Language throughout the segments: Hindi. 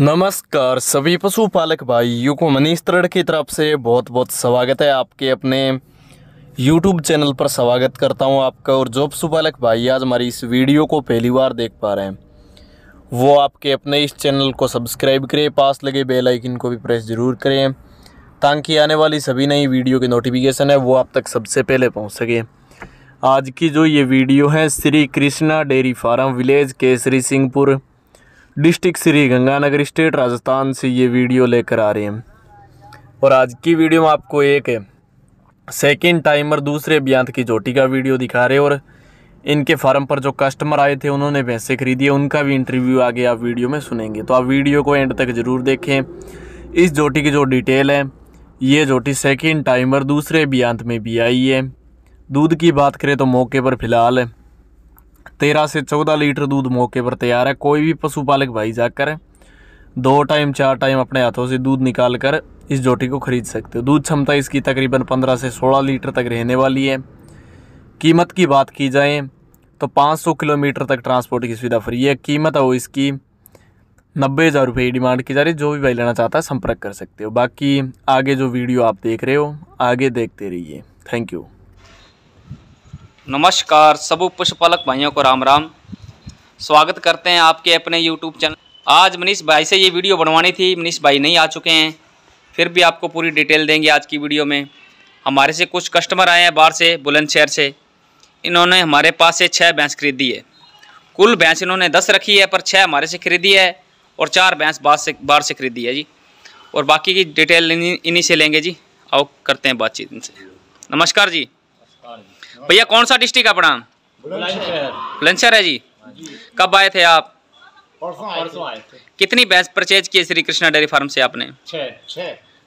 नमस्कार सभी पशुपालक भाइयों को मनीष तरड़ की तरफ से बहुत बहुत स्वागत है आपके अपने यूट्यूब चैनल पर स्वागत करता हूं आपका और जो पशुपालक भाई आज हमारी इस वीडियो को पहली बार देख पा रहे हैं वो आपके अपने इस चैनल को सब्सक्राइब करें पास लगे बेल आइकन को भी प्रेस ज़रूर करें ताकि आने वाली सभी नई वीडियो की नोटिफिकेशन है वो आप तक सबसे पहले पहुँच सके आज की जो ये वीडियो है Shri Krishna dairy farm village Kesrisinghpur district Shri Ganganagar state Rajasthan से ये वीडियो लेकर आ रहे हैं और आज की वीडियो में आपको एक सेकेंड टाइमर दूसरे ब्यांत की जोटी का वीडियो दिखा रहे और इनके फार्म पर जो कस्टमर आए थे उन्होंने पैसे ख़रीदिए उनका भी इंटरव्यू आगे आप वीडियो में सुनेंगे तो आप वीडियो को एंड तक ज़रूर देखें इस जोटी की जो डिटेल है ये जोटी सेकेंड टाइमर दूसरे ब्यांत में भी आई है दूध की बात करें तो मौके पर फ़िलहाल तेरह से चौदह लीटर दूध मौके पर तैयार है कोई भी पशुपालक भाई जाकर दो टाइम चार टाइम अपने हाथों से दूध निकाल कर इस जोटी को खरीद सकते हो दूध क्षमता इसकी तकरीबन पंद्रह से सोलह लीटर तक रहने वाली है कीमत की बात की जाए तो पाँच सौ किलोमीटर तक ट्रांसपोर्ट की सुविधा फ्री है कीमत है वो इसकी नब्बे हज़ार रुपये की डिमांड की जा रही है जो भी भाई लेना चाहता है संपर्क कर सकते हो बाकी आगे जो वीडियो आप देख रहे हो आगे देखते रहिए थैंक यू नमस्कार सब पुष्पालक भाइयों को राम राम स्वागत करते हैं आपके अपने यूट्यूब चैनल आज मनीष भाई से ये वीडियो बनवानी थी मनीष भाई नहीं आ चुके हैं फिर भी आपको पूरी डिटेल देंगे आज की वीडियो में हमारे से कुछ कस्टमर आए हैं बाहर से बुलंदशहर से इन्होंने हमारे पास से छः भैंस खरीदी है कुल भैंस इन्होंने दस रखी है पर छः हमारे से खरीदी है और चार भैंस बाहर से बाहर से खरीदी है जी और बाकी की डिटेल इन्हीं से लेंगे जी आओ करते हैं बातचीत इनसे नमस्कार जी भैया कौन सा डिस्ट्रिक्ट अपना बुलंदशहर है जी कब आए थे आप परसों आए थे कितनी भैंस परचेज किए श्री कृष्णा डेयरी फार्म से आपने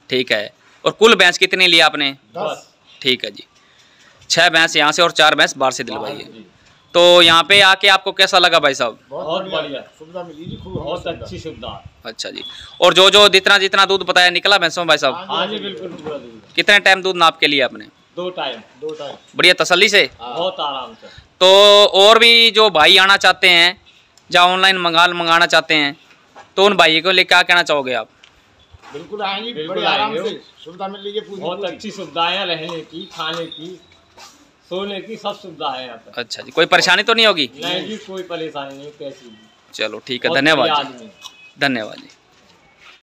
ठीक है और कुल भैंस कितने लिए आपने ठीक है जी छः भैंस यहाँ से और चार भैंस बाहर से दिलवाइए हाँ तो यहाँ पे आके आपको कैसा लगा भाई साहब बहुत बढ़िया सुविधा मिली जी खूब बहुत अच्छी सुविधा अच्छा जी और जो जो जितना जितना दूध बताया निकला भैंसों भाई साहब हाँ जी बिल्कुल कितने टाइम दूध नाप के लिए आपने दो टाइम दो टाइम बढ़िया तसल्ली से हाँ. बहुत आराम से तो और भी जो भाई आना चाहते हैं या ऑनलाइन मंगाल मंगाना चाहते हैं तो उन भाई को ले क्या कहना चाहोगे आप बिल्कुल आएंगे बिल्कुल आराम से सुविधा मिल लीजिए है बहुत अच्छी सुविधाएं रहने की खाने की सोने की सब सुविधा है यहाँ पर अच्छा जी कोई परेशानी तो नहीं होगी नहीं जी कोई परेशानी नहीं कैसी चलो ठीक है धन्यवाद धन्यवाद जी